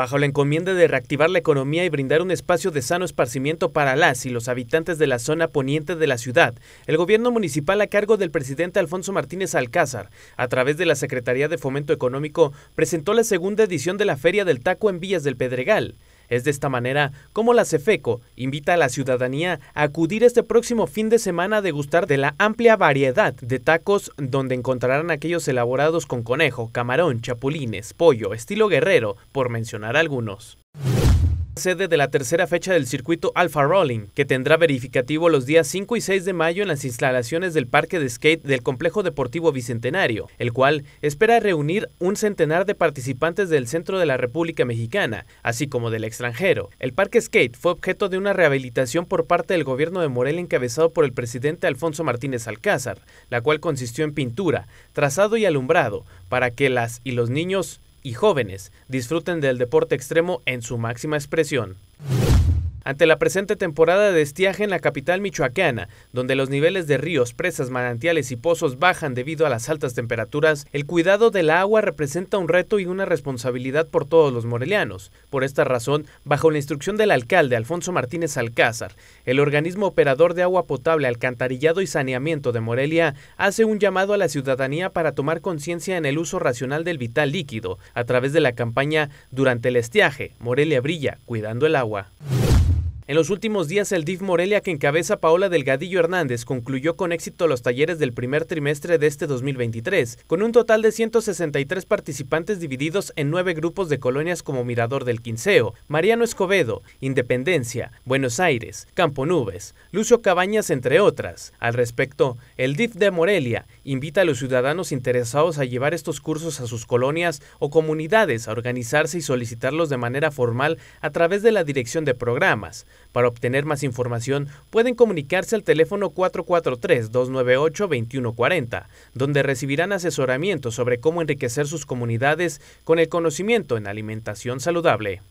bajo la encomienda de reactivar la economía y brindar un espacio de sano esparcimiento para las y los habitantes de la zona poniente de la ciudad, el gobierno municipal a cargo del presidente Alfonso Martínez Alcázar, a través de la Secretaría de Fomento Económico, presentó la segunda edición de la Feria del Taco en Villas del Pedregal. Es de esta manera como la CEFECO invita a la ciudadanía a acudir este próximo fin de semana a degustar de la amplia variedad de tacos donde encontrarán aquellos elaborados con conejo, camarón, chapulines, pollo, estilo guerrero, por mencionar algunos sede de la tercera fecha del circuito Alfa Rolling, que tendrá verificativo los días 5 y 6 de mayo en las instalaciones del parque de skate del Complejo Deportivo Bicentenario, el cual espera reunir un centenar de participantes del centro de la República Mexicana, así como del extranjero. El parque skate fue objeto de una rehabilitación por parte del gobierno de Morel encabezado por el presidente Alfonso Martínez Alcázar, la cual consistió en pintura, trazado y alumbrado, para que las y los niños y jóvenes disfruten del deporte extremo en su máxima expresión ante la presente temporada de estiaje en la capital michoacana, donde los niveles de ríos, presas, manantiales y pozos bajan debido a las altas temperaturas, el cuidado del agua representa un reto y una responsabilidad por todos los morelianos. Por esta razón, bajo la instrucción del alcalde Alfonso Martínez Alcázar, el organismo operador de agua potable, alcantarillado y saneamiento de Morelia hace un llamado a la ciudadanía para tomar conciencia en el uso racional del vital líquido a través de la campaña Durante el estiaje, Morelia brilla, cuidando el agua. En los últimos días, el DIF Morelia, que encabeza Paola Delgadillo Hernández, concluyó con éxito los talleres del primer trimestre de este 2023, con un total de 163 participantes divididos en nueve grupos de colonias como Mirador del Quinceo, Mariano Escobedo, Independencia, Buenos Aires, Campo Nubes, Lucio Cabañas, entre otras. Al respecto, el DIF de Morelia invita a los ciudadanos interesados a llevar estos cursos a sus colonias o comunidades, a organizarse y solicitarlos de manera formal a través de la Dirección de Programas para obtener más información, pueden comunicarse al teléfono 443-298-2140, donde recibirán asesoramiento sobre cómo enriquecer sus comunidades con el conocimiento en alimentación saludable.